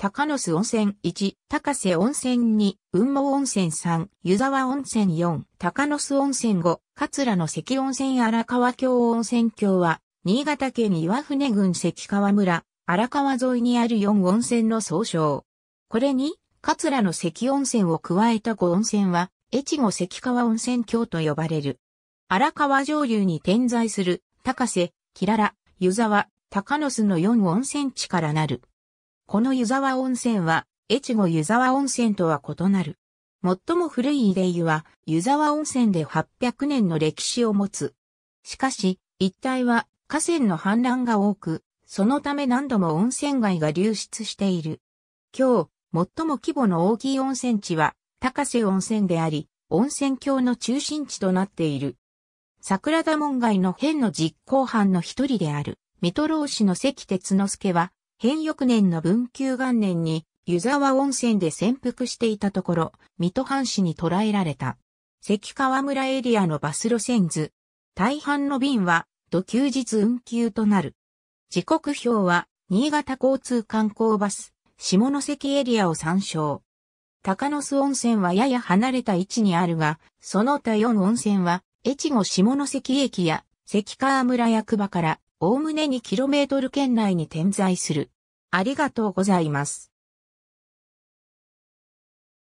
高野巣温泉1、高瀬温泉2、雲母温泉3、湯沢温泉4、高野巣温泉5、桂の関温泉荒川峡温泉峡は、新潟県岩船郡関川村、荒川沿いにある4温泉の総称。これに、桂の関温泉を加えた5温泉は、越後関川温泉峡と呼ばれる。荒川上流に点在する、高瀬、木良、湯沢、高野巣の4温泉地からなる。この湯沢温泉は、越後湯沢温泉とは異なる。最も古い入湯は、湯沢温泉で800年の歴史を持つ。しかし、一帯は河川の氾濫が多く、そのため何度も温泉街が流出している。今日、最も規模の大きい温泉地は、高瀬温泉であり、温泉郷の中心地となっている。桜田門外の変の実行犯の一人である、水戸老氏の関哲之助は、変翌年の文久元年に、湯沢温泉で潜伏していたところ、水戸藩士に捕らえられた。関川村エリアのバス路線図。大半の便は、土休日運休となる。時刻表は、新潟交通観光バス、下関エリアを参照。高野巣温泉はやや離れた位置にあるが、その他4温泉は、越後下関駅や関川村役場からおおむね 2km 圏内に点在する。ありがとうございます。